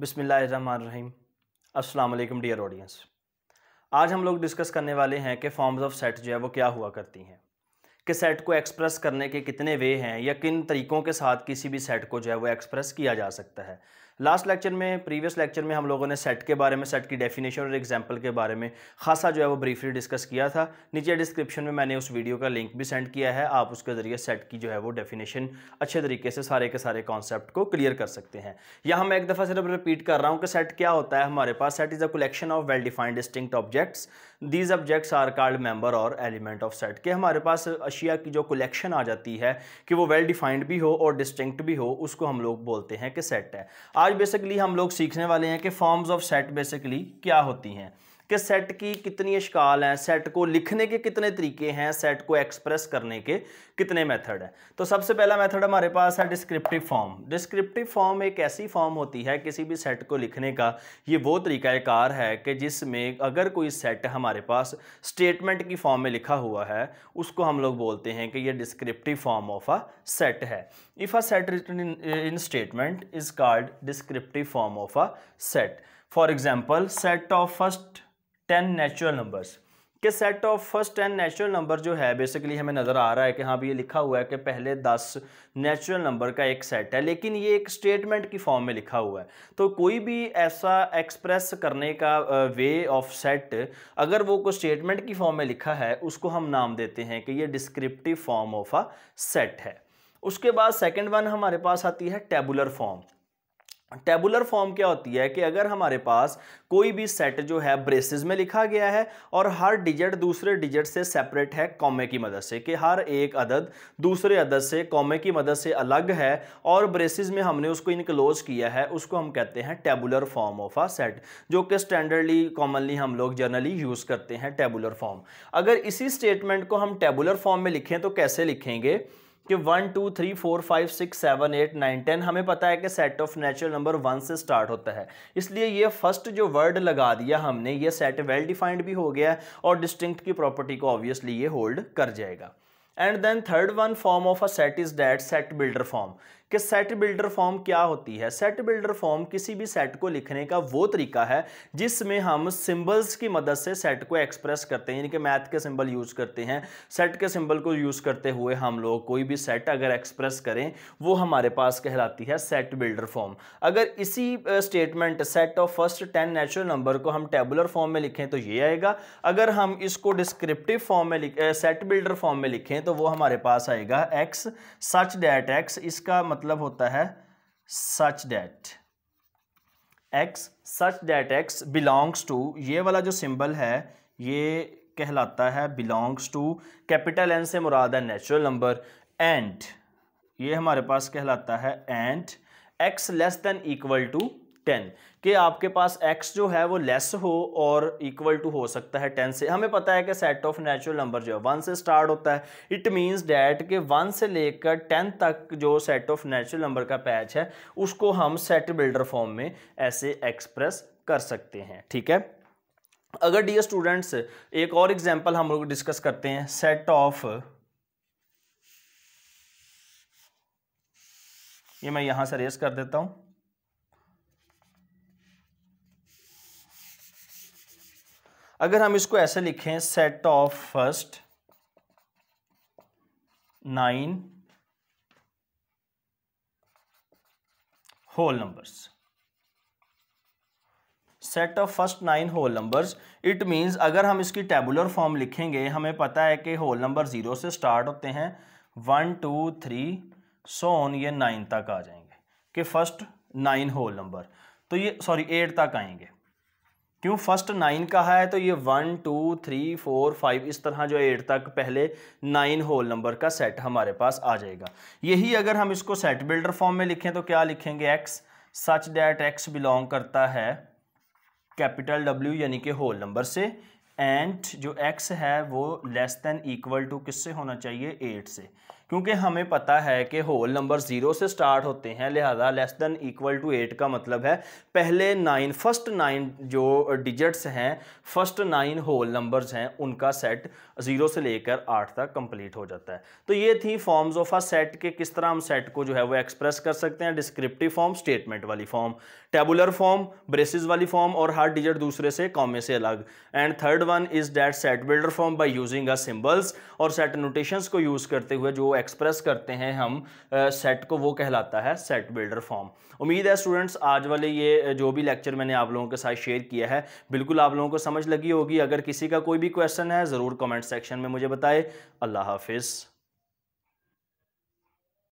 बिसमीम अस्सलाम dear audience आज हम लोग डिस्कस करने वाले हैं कि फॉर्म्स ऑफ सेट जो है वो क्या हुआ करती हैं कि सेट को एक्सप्रेस करने के कितने वे हैं या किन तरीक़ों के साथ किसी भी सेट को जो है वो एक्सप्रेस किया जा सकता है लास्ट लेक्चर में प्रीवियस लेक्चर में हम लोगों ने सेट के बारे में सेट की डेफिनेशन और एग्जाम्पल के बारे में खासा जो है वो ब्रीफली डिस्कस किया था नीचे डिस्क्रिप्शन में मैंने उस वीडियो का लिंक भी सेंड किया है आप उसके ज़रिए सेट की जो है वो डेफिनेशन अच्छे तरीके से सारे के सारे कॉन्सेप्ट को क्लियर कर सकते हैं यहाँ मैं एक दफ़ा सिर्फ रिपीट कर रहा हूँ कि सेट क्या होता है हमारे पास set is a collection of well defined distinct objects these objects are called member और एलिमेंट ऑफ सेट के हमारे पास अशिया की जो कलेक्शन आ जाती है कि वो वेल well डिफाइंड भी हो और डिस्टिंक्ट भी हो उसको हम लोग बोलते हैं कि सेट है आज बेसिकली हम लोग सीखने वाले हैं कि फॉर्म्स ऑफ सेट बेसिकली क्या होती हैं कि सेट की कितनी अशकाल हैं सेट को लिखने के कितने तरीके हैं सेट को एक्सप्रेस करने के कितने मेथड हैं तो सबसे पहला मेथड हमारे पास है डिस्क्रिप्टिव फॉर्म डिस्क्रिप्टिव फॉर्म एक ऐसी फॉर्म होती है किसी भी सेट को लिखने का ये वो तरीक़ाकार है कि जिसमें अगर कोई सेट हमारे पास स्टेटमेंट की फॉर्म में लिखा हुआ है उसको हम लोग बोलते हैं कि यह descriptive form of a set है if a set written in statement is called descriptive form of a set for example set of first ten natural numbers के set of first ten natural number जो है basically हमें नज़र आ रहा है कि हाँ भी ये लिखा हुआ है कि पहले दस नेचुरल नंबर का एक सेट है लेकिन ये एक स्टेटमेंट की फॉर्म में लिखा हुआ है तो कोई भी ऐसा एक्सप्रेस करने का वे ऑफ सेट अगर वो कोई स्टेटमेंट की फॉर्म में लिखा है उसको हम नाम देते हैं कि ये descriptive form of a set है उसके बाद सेकेंड वन हमारे पास आती है टेबुलर फॉर्म टेबुलर फॉर्म क्या होती है कि अगर हमारे पास कोई भी सेट जो है ब्रेसेस में लिखा गया है और हर डिजिट दूसरे डिजिट से सेपरेट है कॉमे की मदद से कि हर एक अदद दूसरे अदद से कॉमे की मदद से अलग है और ब्रेसेस में हमने उसको इनक्लोज किया है उसको हम कहते हैं tabular form of a set जो कि स्टैंडर्डली कॉमनली हम लोग जनरली यूज़ करते हैं टेबुलर फॉर्म अगर इसी स्टेटमेंट को हम टेबुलर फॉर्म में लिखें तो कैसे लिखेंगे कि one two three four five six seven eight nine ten हमें पता है कि set of natural number one से स्टार्ट होता है इसलिए ये फर्स्ट जो वर्ड लगा दिया हमने ये सेट वेल डिफाइंड भी हो गया है और डिस्टिंक्ट की प्रॉपर्टी को ऑब्वियसली ये होल्ड कर जाएगा and then third one form of a set is that set builder form कि सेट बिल्डर फॉर्म क्या होती है सेट बिल्डर फॉर्म किसी भी सेट को लिखने का वो तरीका है जिसमें हम सिंबल्स की मदद से सेट को एक्सप्रेस करते हैं यानी कि मैथ के सिंबल यूज करते हैं सेट के सिंबल को यूज करते हुए हम लोग कोई भी सेट अगर एक्सप्रेस करें वो हमारे पास कहलाती है सेट बिल्डर फॉर्म अगर इसी statement set of first ten natural number को हम टेबुलर फॉर्म में लिखें तो ये आएगा अगर हम इसको डिस्क्रिप्टिव फॉर्म में सेट बिल्डर फॉर्म में लिखें तो वो हमारे पास आएगा एक्स सच डैट एक्स इसका मतलब मतलब होता है such that x such that x belongs to ये वाला जो सिंबल है ये कहलाता है बिलोंग्स टू कैपिटल एन से मुराद है नेचुरल नंबर एंड ये हमारे पास कहलाता है and x less than equal to ten कि आपके पास एक्स जो है वो लेस हो और इक्वल टू हो सकता है टेन से हमें पता है कि सेट ऑफ नेचुरल नंबर जो है वन से स्टार्ट होता है इट मींस डैट कि वन से लेकर टेन तक जो सेट ऑफ नेचुरल नंबर का पैच है उसको हम सेट बिल्डर फॉर्म में ऐसे एक्सप्रेस कर सकते हैं ठीक है अगर डी स्टूडेंट्स एक और एग्जाम्पल हम लोग डिस्कस करते हैं सेट ऑफ ये मैं यहां से रेस कर देता हूं अगर हम इसको ऐसे लिखें set of first nine whole numbers set of first nine whole numbers it means अगर हम इसकी टेबुलर फॉर्म लिखेंगे हमें पता है कि होल नंबर ज़ीरो से स्टार्ट होते हैं one two three so on ये नाइन तक आ जाएंगे कि फर्स्ट नाइन होल नंबर तो ये सॉरी एट तक आएंगे क्यों फर्स्ट नाइन का है तो ये one two three four five इस तरह जो एट तक पहले नाइन होल नंबर का सेट हमारे पास आ जाएगा यही अगर हम इसको सेट बिल्डर फॉर्म में लिखें तो क्या लिखेंगे x such that x belong करता है कैपिटल डब्ल्यू यानी कि होल नंबर से एंड जो एक्स है वो लेस देन इक्वल टू किससे होना चाहिए एट से क्योंकि हमें पता है कि होल नंबर ज़ीरो से स्टार्ट होते हैं लिहाजा less than equal to eight का मतलब है पहले नाइन फर्स्ट नाइन जो डिजिट्स हैं फर्स्ट नाइन होल नंबर्स हैं उनका सेट ज़ीरो से लेकर आठ तक कंप्लीट हो जाता है तो ये थी फॉर्म्स ऑफ अ सेट के किस तरह हम सेट को जो है वो एक्सप्रेस कर सकते हैं डिस्क्रिप्टिव फॉर्म स्टेटमेंट वाली फॉर्म टेबुलर फॉर्म ब्रेसिस वाली फॉर्म और हर डिजिट दूसरे से कॉमे से अलग and third one is that set builder form by using a symbols और सेट नोटेशन को यूज़ करते हुए जो एक्सप्रेस करते हैं हम सेट को वो कहलाता है सेट बिल्डर फॉर्म उम्मीद है स्टूडेंट्स आज वाले ये जो भी लेक्चर मैंने आप लोगों के साथ शेयर किया है बिल्कुल आप लोगों को समझ लगी होगी अगर किसी का कोई भी क्वेश्चन है ज़रूर कमेंट सेक्शन में मुझे बताए अल्लाह हाफिज़